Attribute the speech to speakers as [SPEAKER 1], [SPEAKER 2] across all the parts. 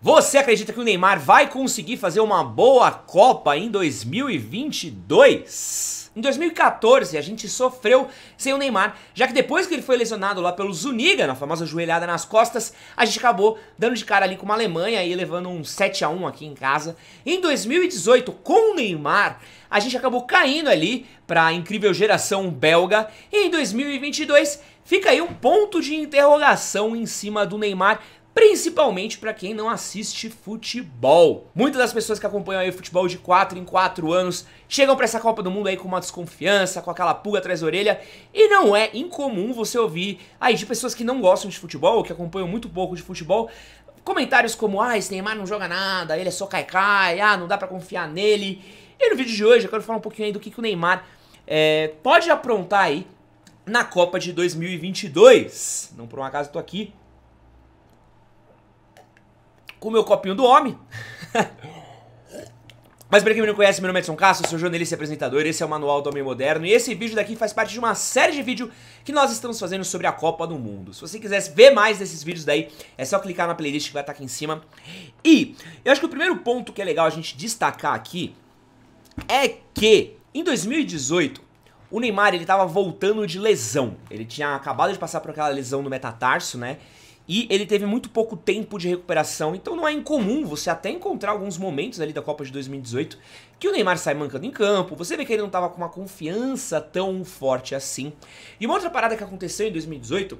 [SPEAKER 1] Você acredita que o Neymar vai conseguir fazer uma boa Copa em 2022? Em 2014, a gente sofreu sem o Neymar, já que depois que ele foi lesionado lá pelo Zuniga, na famosa joelhada nas costas, a gente acabou dando de cara ali com a Alemanha e levando um 7 a 1 aqui em casa. Em 2018, com o Neymar, a gente acabou caindo ali para a incrível geração belga. E em 2022, fica aí um ponto de interrogação em cima do Neymar principalmente para quem não assiste futebol. Muitas das pessoas que acompanham aí o futebol de 4 em 4 anos chegam para essa Copa do Mundo aí com uma desconfiança, com aquela pulga atrás da orelha, e não é incomum você ouvir aí de pessoas que não gostam de futebol, que acompanham muito pouco de futebol, comentários como: "Ah, esse Neymar não joga nada, ele é só caicai, ah, não dá para confiar nele". E no vídeo de hoje eu quero falar um pouquinho aí do que, que o Neymar é, pode aprontar aí na Copa de 2022. Não por um acaso tô aqui com o meu copinho do homem. Mas pra quem não conhece, meu nome é Edson Castro, sou jornalista e apresentador, esse é o Manual do Homem Moderno e esse vídeo daqui faz parte de uma série de vídeos que nós estamos fazendo sobre a Copa do Mundo. Se você quiser ver mais desses vídeos daí, é só clicar na playlist que vai estar aqui em cima. E eu acho que o primeiro ponto que é legal a gente destacar aqui é que em 2018 o Neymar ele tava voltando de lesão. Ele tinha acabado de passar por aquela lesão no metatarso, né? E ele teve muito pouco tempo de recuperação, então não é incomum você até encontrar alguns momentos ali da Copa de 2018 que o Neymar sai mancando em campo, você vê que ele não estava com uma confiança tão forte assim. E uma outra parada que aconteceu em 2018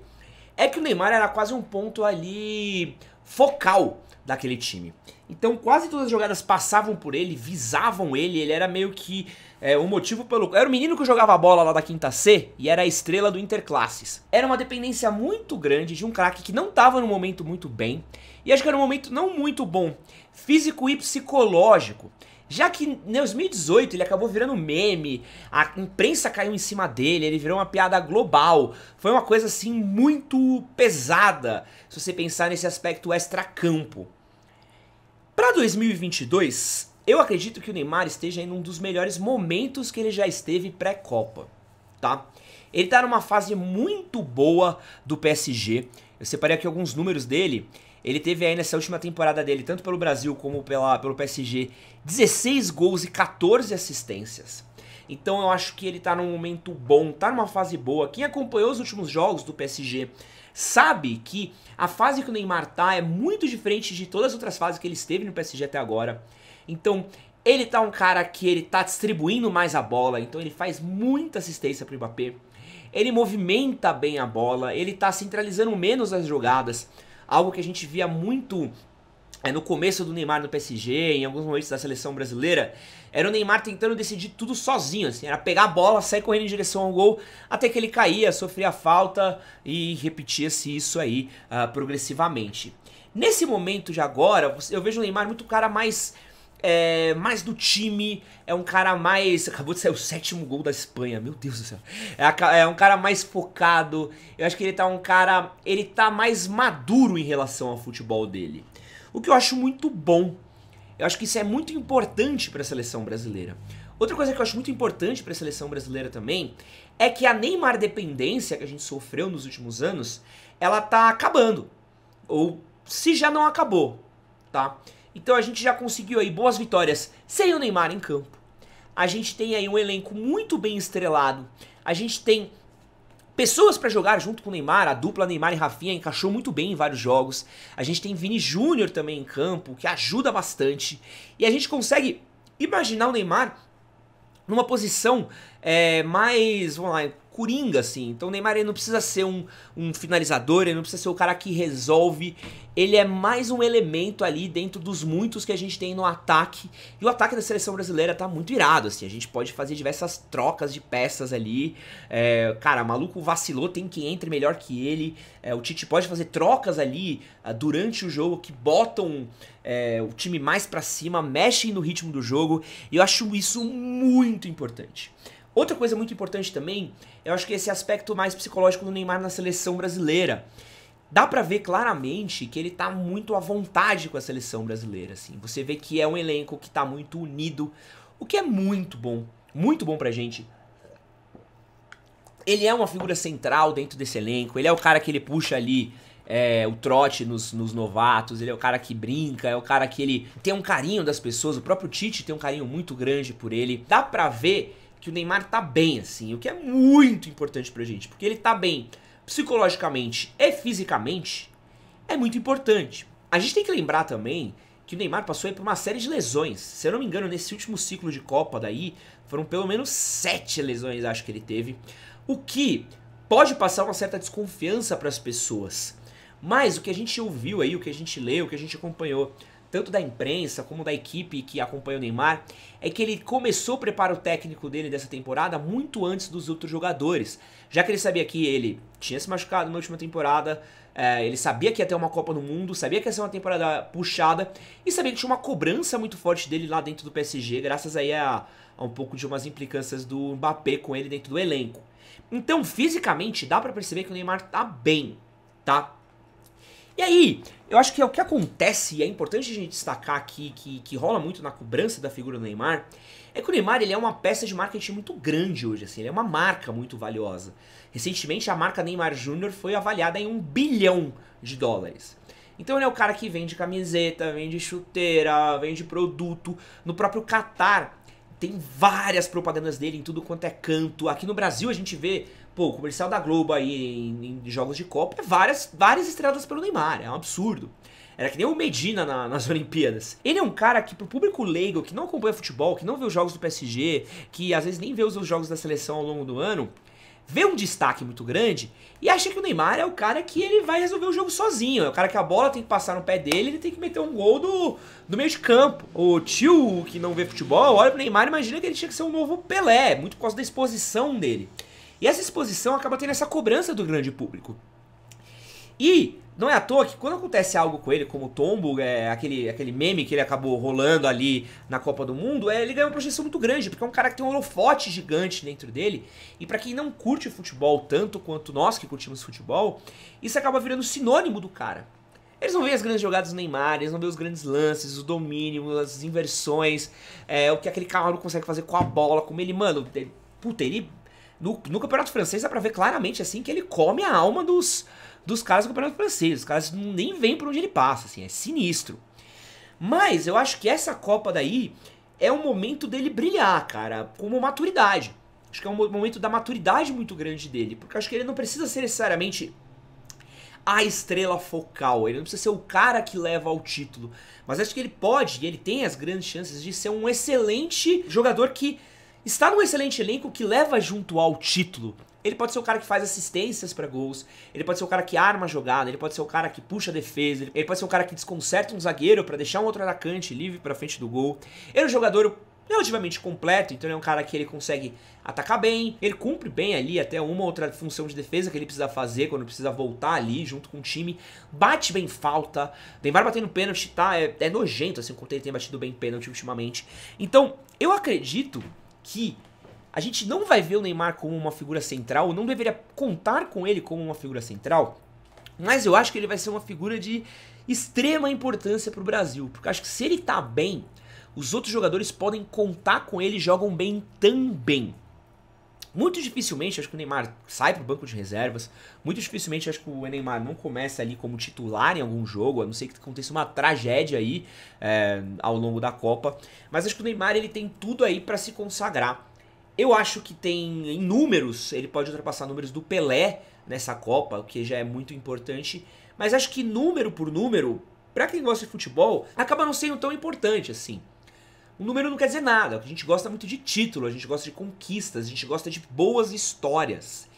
[SPEAKER 1] é que o Neymar era quase um ponto ali focal daquele time. Então quase todas as jogadas passavam por ele, visavam ele, ele era meio que é, o motivo pelo... Era o menino que jogava a bola lá da quinta C e era a estrela do Interclasses. Era uma dependência muito grande de um craque que não estava no momento muito bem e acho que era um momento não muito bom, físico e psicológico. Já que né, em 2018 ele acabou virando meme, a imprensa caiu em cima dele, ele virou uma piada global. Foi uma coisa assim muito pesada, se você pensar nesse aspecto extra-campo. Para 2022, eu acredito que o Neymar esteja em um dos melhores momentos que ele já esteve pré-Copa, tá? Ele tá numa fase muito boa do PSG. Eu separei aqui alguns números dele. Ele teve aí nessa última temporada dele, tanto pelo Brasil como pela, pelo PSG, 16 gols e 14 assistências. Então eu acho que ele tá num momento bom, tá numa fase boa. Quem acompanhou os últimos jogos do PSG sabe que a fase que o Neymar tá é muito diferente de todas as outras fases que ele esteve no PSG até agora. Então, ele tá um cara que ele tá distribuindo mais a bola, então ele faz muita assistência pro Mbappé. Ele movimenta bem a bola, ele tá centralizando menos as jogadas algo que a gente via muito é, no começo do Neymar no PSG, em alguns momentos da seleção brasileira, era o Neymar tentando decidir tudo sozinho, assim, era pegar a bola, sair correndo em direção ao gol, até que ele caía, sofria falta e repetia-se isso aí uh, progressivamente. Nesse momento de agora, eu vejo o Neymar muito cara mais é, mais do time, é um cara mais. Acabou de sair o sétimo gol da Espanha, meu Deus do céu. É, é, um cara mais focado. Eu acho que ele tá um cara. Ele tá mais maduro em relação ao futebol dele. O que eu acho muito bom. Eu acho que isso é muito importante para a seleção brasileira. Outra coisa que eu acho muito importante para a seleção brasileira também é que a Neymar dependência que a gente sofreu nos últimos anos, ela tá acabando. Ou se já não acabou, tá? Então a gente já conseguiu aí boas vitórias sem o Neymar em campo. A gente tem aí um elenco muito bem estrelado. A gente tem pessoas para jogar junto com o Neymar, a dupla Neymar e Rafinha encaixou muito bem em vários jogos. A gente tem Vini Júnior também em campo, que ajuda bastante. E a gente consegue imaginar o Neymar numa posição é, mais, vamos lá, coringa, assim. Então o Neymar ele não precisa ser um, um finalizador, ele não precisa ser o cara que resolve. Ele é mais um elemento ali dentro dos muitos que a gente tem no ataque. E o ataque da seleção brasileira tá muito irado, assim. A gente pode fazer diversas trocas de peças ali. É, cara, maluco vacilou, tem quem entre melhor que ele. É, o Tite pode fazer trocas ali uh, durante o jogo que botam é, o time mais para cima, mexem no ritmo do jogo. E eu acho isso muito importante. Outra coisa muito importante também, eu acho que esse aspecto mais psicológico do Neymar na seleção brasileira. Dá para ver claramente que ele tá muito à vontade com a seleção brasileira, assim. Você vê que é um elenco que tá muito unido, o que é muito bom, muito bom pra gente. Ele é uma figura central dentro desse elenco, ele é o cara que ele puxa ali é, o trote nos, nos, novatos, ele é o cara que brinca, é o cara que ele tem um carinho das pessoas, o próprio Tite tem um carinho muito grande por ele. Dá pra ver que o Neymar tá bem, assim, o que é muito importante pra gente, porque ele tá bem psicologicamente e fisicamente, é muito importante. A gente tem que lembrar também que o Neymar passou por uma série de lesões. Se eu não me engano, nesse último ciclo de Copa daí, foram pelo menos sete lesões, acho que ele teve. O que pode passar uma certa desconfiança para as pessoas. Mas o que a gente ouviu aí, o que a gente leu, o que a gente acompanhou tanto da imprensa como da equipe que acompanha o Neymar, é que ele começou o preparo técnico dele dessa temporada muito antes dos outros jogadores, já que ele sabia que ele tinha se machucado na última temporada, é, ele sabia que ia ter uma Copa no Mundo, sabia que ia ser uma temporada puxada e sabia que tinha uma cobrança muito forte dele lá dentro do PSG, graças aí a, a um pouco de umas implicâncias do Mbappé com ele dentro do elenco. Então, fisicamente, dá para perceber que o Neymar tá bem, tá? E aí, eu acho que é o que acontece, e é importante a gente destacar aqui, que, que rola muito na cobrança da figura do Neymar, é que o Neymar ele é uma peça de marketing muito grande hoje, assim, ele é uma marca muito valiosa. Recentemente, a marca Neymar Jr. foi avaliada em um bilhão de dólares. Então ele é o cara que vende camiseta, vende chuteira, vende produto. No próprio Qatar, tem várias propagandas dele em tudo quanto é canto. Aqui no Brasil a gente vê, pô, o comercial da Globo aí em, em jogos de Copa, é várias, várias estrelas pelo Neymar, é um absurdo. Era que nem o Medina na, nas Olimpíadas. Ele é um cara que, pro público leigo, que não acompanha futebol, que não vê os jogos do PSG, que às vezes nem vê os jogos da seleção ao longo do ano, vê um destaque muito grande e acha que o Neymar é o cara que ele vai resolver o jogo sozinho. É o cara que a bola tem que passar no pé dele, ele tem que meter um gol do, do meio de campo. O tio que não vê futebol olha pro Neymar e imagina que ele tinha que ser um novo Pelé, muito por causa da exposição dele. E essa exposição acaba tendo essa cobrança do grande público. E não é à toa que quando acontece algo com ele, como o tombo, é, aquele, aquele meme que ele acabou rolando ali na Copa do Mundo, é, ele ganha uma projeção muito grande, porque é um cara que tem um holofote gigante dentro dele. E para quem não curte futebol tanto quanto nós que curtimos futebol, isso acaba virando sinônimo do cara. Eles não veem as grandes jogadas do Neymar, eles não veem os grandes lances, o domínio, as inversões, é, o que aquele cavalo consegue fazer com a bola, como ele, mano, ele, é, puta, ele no, no, campeonato francês dá pra ver claramente assim que ele come a alma dos dos caras do campeonato francês. Os caras nem vêm por onde ele passa, assim, é sinistro. Mas eu acho que essa Copa daí é o momento dele brilhar, cara, como maturidade. Acho que é um momento da maturidade muito grande dele, porque acho que ele não precisa ser necessariamente a estrela focal, ele não precisa ser o cara que leva ao título, mas acho que ele pode e ele tem as grandes chances de ser um excelente jogador que está num excelente elenco que leva junto ao título. Ele pode ser o cara que faz assistências para gols, ele pode ser o cara que arma a jogada, ele pode ser o cara que puxa a defesa, ele pode ser o cara que desconcerta um zagueiro para deixar um outro atacante livre para frente do gol. Ele é um jogador relativamente completo, então ele é um cara que ele consegue atacar bem, ele cumpre bem ali até uma outra função de defesa que ele precisa fazer quando precisa voltar ali junto com o time, bate bem falta, Tem vários batendo pênalti, tá? É, é nojento assim quanto ele tem batido bem pênalti ultimamente. Então, eu acredito que a gente não vai ver o Neymar como uma figura central, não deveria contar com ele como uma figura central, mas eu acho que ele vai ser uma figura de extrema importância para o Brasil, porque acho que se ele está bem, os outros jogadores podem contar com ele e jogam bem também. Muito dificilmente acho que o Neymar sai para o banco de reservas. Muito dificilmente acho que o Neymar não começa ali como titular em algum jogo, a não ser que aconteça uma tragédia aí é, ao longo da Copa. Mas acho que o Neymar ele tem tudo aí para se consagrar eu acho que tem, em números, ele pode ultrapassar números do Pelé nessa Copa, o que já é muito importante. Mas acho que número por número, para quem gosta de futebol, acaba não sendo tão importante assim. O número não quer dizer nada, a gente gosta muito de título, a gente gosta de conquistas, a gente gosta de boas histórias.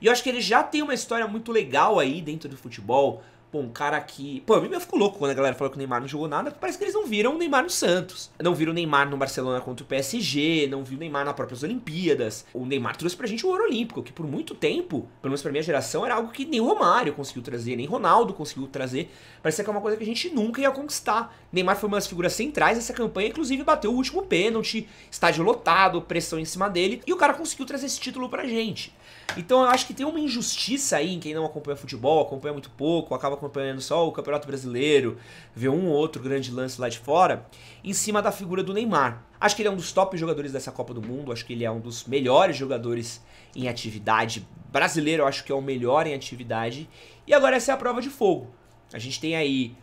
[SPEAKER 1] E eu acho que ele já tem uma história muito legal aí dentro do futebol, Pô, um cara que Pô, eu fico louco quando a galera fala que o Neymar não jogou nada, parece que eles não viram o Neymar no Santos. Não viram o Neymar no Barcelona contra o PSG, não viram o Neymar nas próprias Olimpíadas. O Neymar trouxe pra gente o ouro olímpico, que por muito tempo, pelo menos pra minha geração, era algo que nem o Romário conseguiu trazer, nem Ronaldo conseguiu trazer. Parece que é uma coisa que a gente nunca ia conquistar. O Neymar foi uma das figuras centrais dessa campanha, inclusive bateu o último pênalti, estádio lotado, pressão em cima dele, e o cara conseguiu trazer esse título pra gente. Então eu acho que tem uma injustiça aí em quem não acompanha futebol, acompanha muito pouco, acaba acompanhando só o Campeonato Brasileiro, vê um ou outro grande lance lá de fora, em cima da figura do Neymar. Acho que ele é um dos top jogadores dessa Copa do Mundo, acho que ele é um dos melhores jogadores em atividade brasileiro, acho que é o melhor em atividade. E agora essa é a prova de fogo. A gente tem aí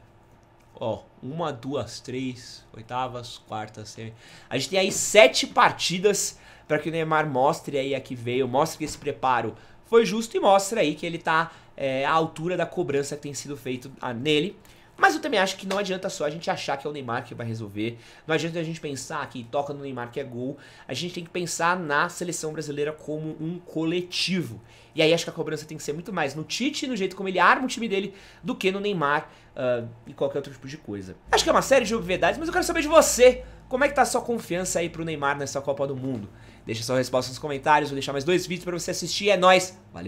[SPEAKER 1] ó, uma, duas, três, oitavas, quartas, semi. A gente tem aí sete partidas para que o Neymar mostre aí a que veio, mostre que esse preparo foi justo e mostre aí que ele tá é, à altura da cobrança que tem sido feito ah, nele. Mas eu também acho que não adianta só a gente achar que é o Neymar que vai resolver. Não adianta a gente pensar que toca no Neymar que é gol. A gente tem que pensar na seleção brasileira como um coletivo. E aí acho que a cobrança tem que ser muito mais no Tite, no jeito como ele arma o time dele, do que no Neymar uh, e qualquer outro tipo de coisa. Acho que é uma série de obviedades, mas eu quero saber de você. Como é que tá a sua confiança aí pro Neymar nessa Copa do Mundo? Deixa sua resposta nos comentários, vou deixar mais dois vídeos para você assistir. É nóis, valeu!